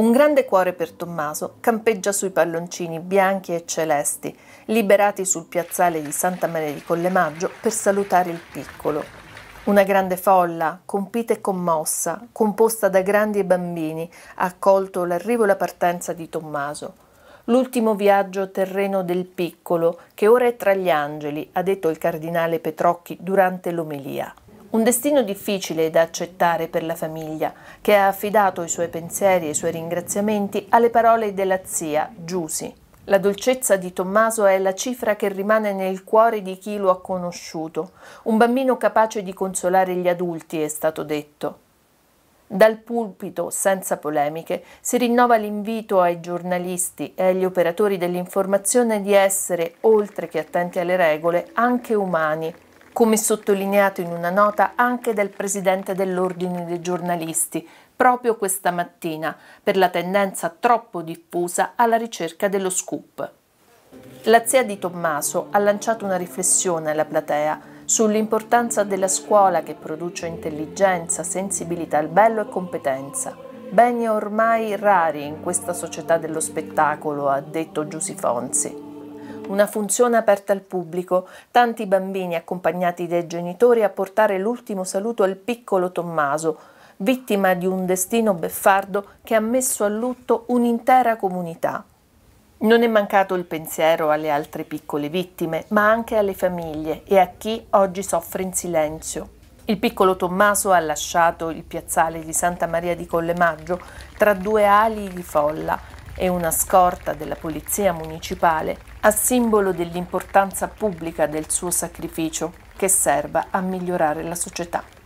Un grande cuore per Tommaso campeggia sui palloncini bianchi e celesti, liberati sul piazzale di Santa Maria di Collemaggio per salutare il piccolo. Una grande folla, compita e commossa, composta da grandi e bambini, ha accolto l'arrivo e la partenza di Tommaso. L'ultimo viaggio terreno del piccolo, che ora è tra gli angeli, ha detto il cardinale Petrocchi durante l'omelia. Un destino difficile da accettare per la famiglia, che ha affidato i suoi pensieri e i suoi ringraziamenti alle parole della zia, Giusi. La dolcezza di Tommaso è la cifra che rimane nel cuore di chi lo ha conosciuto. Un bambino capace di consolare gli adulti, è stato detto. Dal pulpito, senza polemiche, si rinnova l'invito ai giornalisti e agli operatori dell'informazione di essere, oltre che attenti alle regole, anche umani come sottolineato in una nota anche dal presidente dell'Ordine dei giornalisti, proprio questa mattina, per la tendenza troppo diffusa alla ricerca dello scoop. La zia di Tommaso ha lanciato una riflessione alla platea sull'importanza della scuola che produce intelligenza, sensibilità al bello e competenza. Beni ormai rari in questa società dello spettacolo, ha detto Giusy Fonzi. Una funzione aperta al pubblico, tanti bambini accompagnati dai genitori a portare l'ultimo saluto al piccolo Tommaso, vittima di un destino beffardo che ha messo a lutto un'intera comunità. Non è mancato il pensiero alle altre piccole vittime, ma anche alle famiglie e a chi oggi soffre in silenzio. Il piccolo Tommaso ha lasciato il piazzale di Santa Maria di Collemaggio tra due ali di folla e una scorta della polizia municipale a simbolo dell'importanza pubblica del suo sacrificio che serva a migliorare la società.